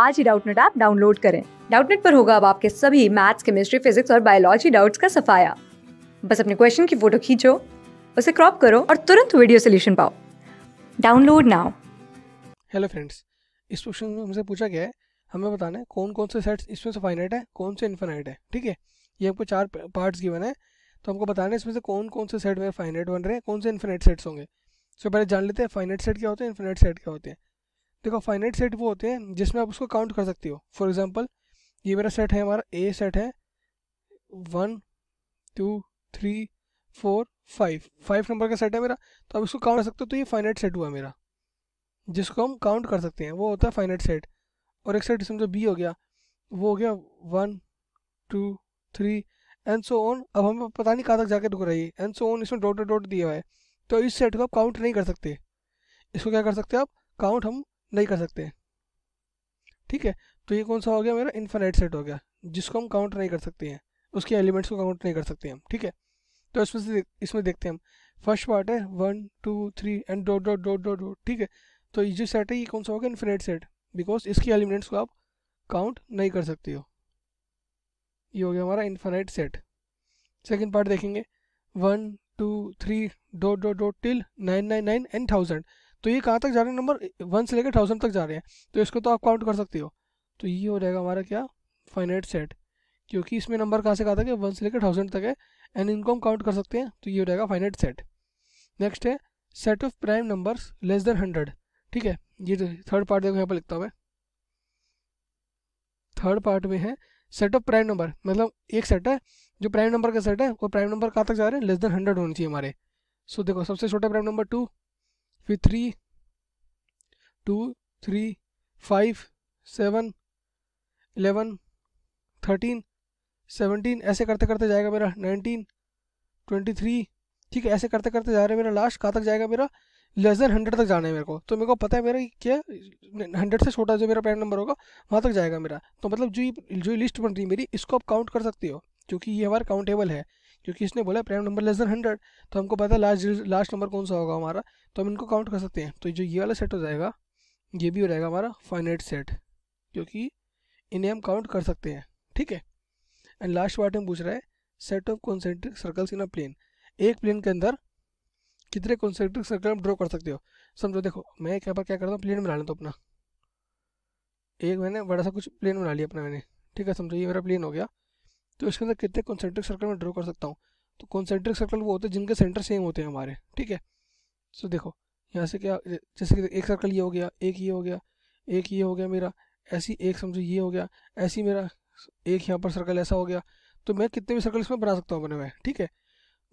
आज ही Doubtnut app download करें डाउटनेट पर होगा अब आपके सभी मैथ्स केमिस्ट्री फिजिक्स और बायोलॉजी डाउट्स का सफाया बस अपने क्वेश्चन की फोटो खींचो उसे क्रॉप करो और तुरंत वीडियो सोल्यूशन पाओ डाउनलोड नाउ हेलो फ्रेंड्स इस क्वेश्चन में हमसे पूछा गया है हमें बताना है कौन कौन से सेट्स इसमें से फाइनाइट है कौन से इनफाइनाइट है ठीक है ये आपको चार पार्ट्स गिवन है तो हमको बताना है इसमें से कौन कौन से सेट में फाइनाइट बन रहे हैं कौन से इन्फिनाइट सेट्स होंगे सो पहले जान लेते हैं फाइनाइट सेट क्या होते हैं इन्फिनाइट सेट क्या होते हैं देखो फाइनाइट सेट वो होते हैं जिसमें आप उसको काउंट कर सकते हो फॉर एग्जाम्पल ये मेरा सेट है हमारा ए सेट है one two three four five five number का सेट है मेरा तो आप इसको काउंट कर सकते हो तो ये फाइनाइट सेट हुआ मेरा जिसको हम काउंट कर सकते हैं वो होता है फाइनाइट सेट और एक सेट इसमें जो बी हो गया वो हो गया one two three and so on अब हमें पता नहीं कहाँ तक जाके रुक रही है एंड सो ऑन इसमें डॉट डॉट दिया हुआ है तो इस सेट को आप काउंट नहीं कर सकते इसको क्या कर सकते हैं आप काउंट हम नहीं कर सकते ठीक है तो ये कौन सा हो गया मेरा इन्फानाइट सेट हो गया जिसको हम काउंट नहीं कर सकते हैं उसके एलिमेंट्स को काउंट नहीं कर सकते हम ठीक है तो इसमें से इसमें देखते हैं हम फर्स्ट पार्ट है one two three and dot dot dot dot dot ठीक है तो ये जो सेट है ये कौन सा होगा इन्फिनाइट सेट बिकॉज इसके एलिमेंट्स को आप काउंट नहीं कर सकते हो ये हो गया हमारा इन्फानाइट सेट सेकेंड पार्ट देखेंगे one two three dot dot dot till nine nine nine and thousand तो ये कहाँ तक जा रहे हैं नंबर वन से लेकर थाउजेंड तक जा रहे हैं तो इसको तो आप काउंट कर सकते हो तो ये हो जाएगा हमारा क्या फाइनाइट सेट क्योंकि इसमें नंबर कहाँ से कहा था कि वन से लेकर थाउजेंड तक है एंड इनको हम काउंट कर सकते हैं तो ये हो जाएगा फाइनाइट सेट नेक्स्ट है set of prime numbers less than hundred ठीक है ये थर्ड पार्ट देखो यहाँ पर लिखता हूँ मैं थर्ड पार्ट में है सेट ऑफ प्राइम नंबर मतलब एक सेट है जो प्राइम नंबर का सेट है वो प्राइम नंबर कहाँ तक जा रहे हैं लेस देन हंड्रेड होने चाहिए हमारे सो so, देखो सबसे छोटा प्राइम नंबर टू फिर three two three five seven eleven thirteen seventeen ऐसे करते करते जाएगा मेरा नाइनटीन ट्वेंटी थ्री ठीक है ऐसे करते करते जा रहे हैं मेरा लास्ट कहाँ तक जाएगा मेरा लेस देन हंड्रेड तक जाना है मेरे को तो मेरे को पता है मेरा क्या हंड्रेड से छोटा जो मेरा पैन नंबर होगा वहाँ तक जाएगा मेरा तो मतलब जो जो लिस्ट बन रही है मेरी इसको आप काउंट कर सकते हो क्योंकि ये हमारा काउंटेबल है क्योंकि इसने बोला prime number less than hundred तो हमको पता है लास्ट लास्ट नंबर कौन सा होगा हमारा तो हम इनको काउंट कर सकते हैं तो जो ये वाला सेट हो जाएगा ये भी हो जाएगा हमारा फाइनाइट सेट क्योंकि इन्हें हम काउंट कर सकते हैं ठीक है एंड लास्ट पार्ट में पूछ रहा है set of concentric circles in a plane एक प्लेन के अंदर कितने कॉन्सेंट्रिक सर्कल हम ड्रॉ कर सकते हो समझो देखो मैं यहाँ पर क्या करता हूँ प्लेन बना लेता हूँ अपना एक मैंने बड़ा सा कुछ प्लेन बना लिया अपना मैंने ठीक है समझो ये मेरा प्लेन हो गया तो इसके अंदर कितने कॉन्सेंट्रिक सर्कल में ड्रॉ कर सकता हूँ तो कॉन्सेंट्रिक सर्कल वो होते हैं जिनके सेंटर सेम होते हैं हमारे ठीक है सो देखो यहाँ से क्या जैसे कि एक सर्कल ये हो गया एक ये हो गया एक ये हो गया मेरा ऐसी एक समझो ये हो गया ऐसी मेरा एक यहाँ पर सर्कल ऐसा हो गया तो मैं कितने भी सर्कल इसमें बना सकता हूँ बने हुए ठीक है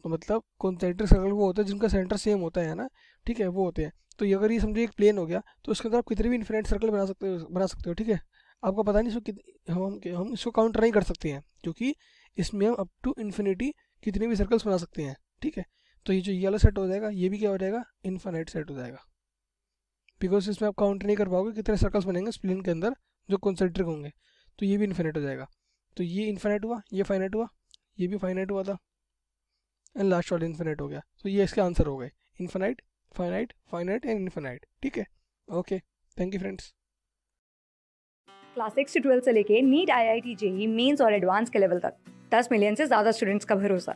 तो मतलब कॉन्सेंट्रिक सर्कल वो होता है जिनका सेंटर सेम होता है ना ठीक है वो होते हैं तो ये अगर ये समझो एक प्लेन हो गया तो उसके अंदर आप कितने भी इन्फिनेट सर्कल बना सकते हो बना सकते हो ठीक है आपको पता नहीं इसको कितने हम हम इसको काउंटर नहीं कर सकते हैं क्योंकि इसमें हम अप टू इन्फिनिटी कितने भी सर्कल्स बना सकते हैं ठीक है तो ये जो येलो सेट हो जाएगा ये भी क्या हो जाएगा इन्फानाइट सेट हो जाएगा बिकॉज इसमें आप काउंट नहीं कर पाओगे कितने सर्कल्स बनेंगे स्प्लिन के अंदर जो कॉन्सेंट्रिक होंगे तो ये भी इन्फिनेट हो जाएगा तो ये इन्फिनेट हुआ ये फाइनेट हुआ ये भी फाइनेट हुआ था एंड लास्ट वाला इन्फिनेट हो गया तो ये इसके आंसर हो गए infinite finite finite and infinite ठीक है okay thank you friends class six से ट्वेल्थ से लेके NEET I I T JEE mains और एडवांस के लेवल तक दस मिलियन से ज़्यादा स्टूडेंट्स का भरोसा